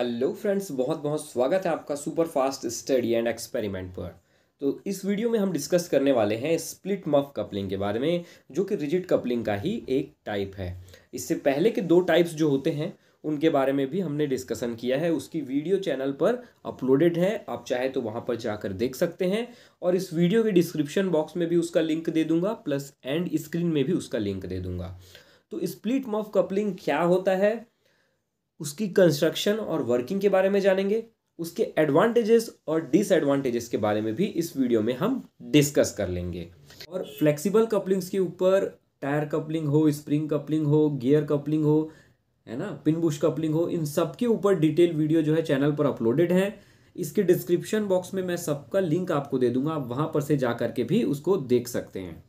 hello friends बहुत बहुत स्वागत है आपका super fast study and experiment पर तो इस वीडियो में हम डिस्कस करने वाले हैं स्प्लिट मफ कपलिंग के बारे में जो कि रिजिड कपलिंग का ही एक टाइप है इससे पहले के दो टाइप्स जो होते हैं उनके बारे में भी हमने डिस्कशन किया है उसकी वीडियो चैनल पर अपलोडेड है आप चाहे तो वहाँ पर जाकर देख सकते हैं और इस वीडियो के डिस्क्रिप्शन बॉक्स में भी उसका लिंक दे दूंगा प्लस एंड स्क्रीन में भी उसका लिंक दे दूंगा तो स्प्लिट मफ कपलिंग क्या होता है उसकी कंस्ट्रक्शन और वर्किंग के बारे में जानेंगे उसके एडवांटेजेस और डिसएडवांटेजेस के बारे में भी इस वीडियो में हम डिस्कस कर लेंगे और फ्लेक्सिबल कपलिंग्स के ऊपर टायर कपलिंग हो स्प्रिंग कपलिंग हो गियर कपलिंग हो है ना पिनबुश कपलिंग हो इन सब के ऊपर डिटेल वीडियो जो है चैनल पर अपलोडेड है इसके डिस्क्रिप्शन बॉक्स में मैं सबका लिंक आपको दे दूंगा आप वहाँ पर से जा करके भी उसको देख सकते हैं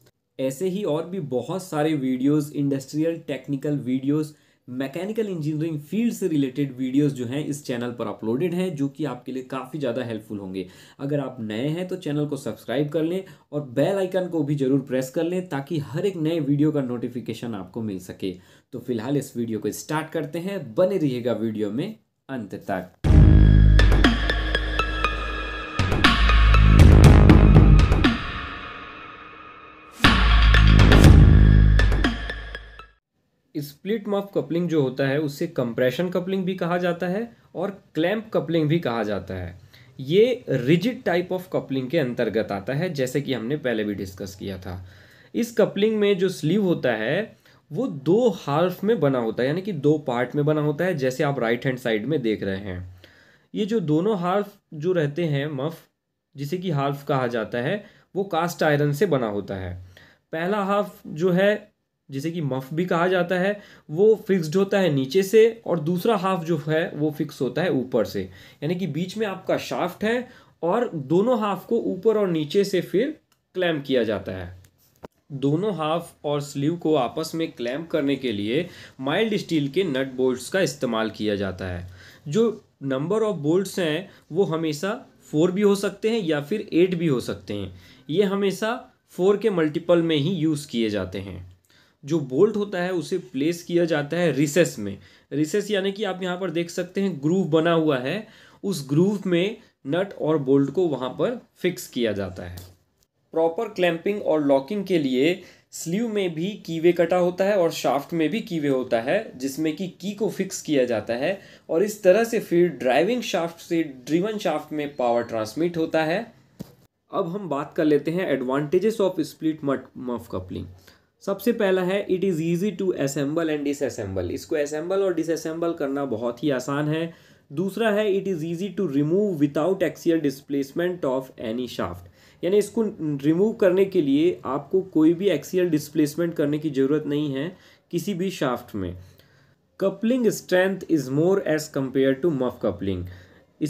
ऐसे ही और भी बहुत सारे videos industrial technical videos mechanical engineering field से रिलेटेड वीडियोस जो हैं इस चैनल पर अपलोडेड हैं जो कि आपके लिए काफ़ी ज़्यादा हेल्पफुल होंगे अगर आप नए हैं तो चैनल को सब्सक्राइब कर लें और बेल आइकन को भी ज़रूर प्रेस कर लें ताकि हर एक नए वीडियो का नोटिफिकेशन आपको मिल सके तो फिलहाल इस वीडियो को स्टार्ट करते हैं बने रहिएगा वीडियो में अंत तक स्प्लिट मफ कपलिंग जो होता है उससे कंप्रेशन कपलिंग भी कहा जाता है और क्लैम्प कपलिंग भी कहा जाता है ये रिजिड टाइप ऑफ कपलिंग के अंतर्गत आता है जैसे कि हमने पहले भी डिस्कस किया था इस कपलिंग में जो स्लीव होता है वो दो हार्फ में बना होता है यानी कि दो पार्ट में बना होता है जैसे आप राइट हैंड साइड में देख रहे हैं ये जो दोनों हार्फ जो रहते हैं मफ जिसे कि हार्फ कहा जाता है वो कास्ट आयरन से बना होता है पहला हाफ जो है जिसे कि मफ भी कहा जाता है वो फिक्स्ड होता है नीचे से और दूसरा हाफ जो है वो फिक्स होता है ऊपर से यानी कि बीच में आपका शाफ्ट है और दोनों हाफ को ऊपर और नीचे से फिर क्लैम किया जाता है दोनों हाफ और स्लीव को आपस में क्लैम्प करने के लिए माइल्ड स्टील के नट बोल्ट्स का इस्तेमाल किया जाता है जो नंबर ऑफ बोल्ट्स हैं वो हमेशा फोर भी हो सकते हैं या फिर एट भी हो सकते हैं ये हमेशा फोर के मल्टीपल में ही यूज़ किए जाते हैं जो बोल्ट होता है उसे प्लेस किया जाता है रिसेस में रिसेस यानी कि आप यहाँ पर देख सकते हैं ग्रूव बना हुआ है उस ग्रूव में नट और बोल्ट को वहाँ पर फिक्स किया जाता है प्रॉपर क्लैंपिंग और लॉकिंग के लिए स्लीव में भी कीवे कटा होता है और शाफ्ट में भी कीवे होता है जिसमें कि की को फिक्स किया जाता है और इस तरह से फिर ड्राइविंग शाफ्ट से ड्रीवन शाफ्ट में पावर ट्रांसमिट होता है अब हम बात कर लेते हैं एडवांटेजेस ऑफ स्प्लिट मट मफ कपलिंग सबसे पहला है it is easy to assemble and disassemble इसको असेंबल और डिसअसेंबल करना बहुत ही आसान है दूसरा है it is easy to remove without axial displacement of any shaft यानी इसको रिमूव करने के लिए आपको कोई भी एक्सियल डिस्प्लेसमेंट करने की ज़रूरत नहीं है किसी भी शाफ्ट में coupling strength is more as compare to muff coupling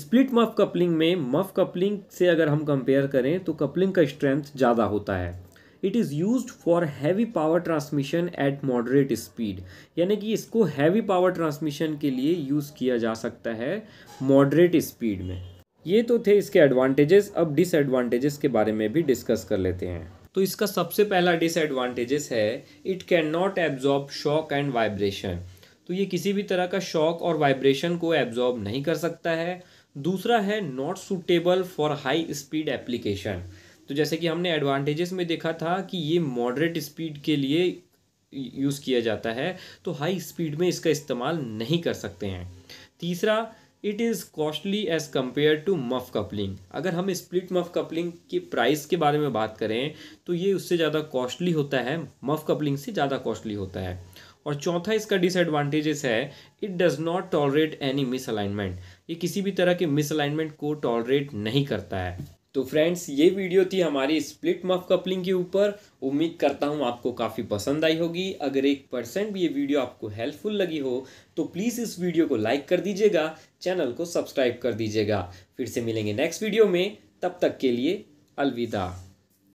split muff coupling में मफ कपलिंग से अगर हम कंपेयर करें तो कपलिंग का स्ट्रेंथ ज़्यादा होता है it is use for heavy power transmission at moderate speed यानी कि इसको हैवी पावर ट्रांसमिशन के लिए यूज़ किया जा सकता है मॉडरेट स्पीड में ये तो थे इसके एडवांटेजेस अब डिसएडवांटेजेस के बारे में भी डिस्कस कर लेते हैं तो इसका सबसे पहला डिसएडवांटेजेस है it can not absorb shock and vibration तो ये किसी भी तरह का शॉक और वाइब्रेशन को एब्जॉर्ब नहीं कर सकता है दूसरा है not suitable for high speed application तो जैसे कि हमने एडवांटेजेस में देखा था कि ये मॉडरेट स्पीड के लिए यूज़ किया जाता है तो हाई स्पीड में इसका इस्तेमाल नहीं कर सकते हैं तीसरा it is costly as compare to muff coupling अगर हम स्प्लिट मफ कपलिंग के प्राइस के बारे में बात करें तो ये उससे ज़्यादा कॉस्टली होता है मफ कपलिंग से ज़्यादा कॉस्टली होता है और चौथा इसका डिसएडवांटेजेस है it does not tolerate any misalignment ये किसी भी तरह के मिसअलाइनमेंट को टॉलरेट नहीं करता है तो फ्रेंड्स ये वीडियो थी हमारी स्प्लिट मफ कपलिंग के ऊपर उम्मीद करता हूँ आपको काफ़ी पसंद आई होगी अगर एक परसेंट भी ये वीडियो आपको हेल्पफुल लगी हो तो प्लीज़ इस वीडियो को लाइक कर दीजिएगा चैनल को सब्सक्राइब कर दीजिएगा फिर से मिलेंगे नेक्स्ट वीडियो में तब तक के लिए अलविदा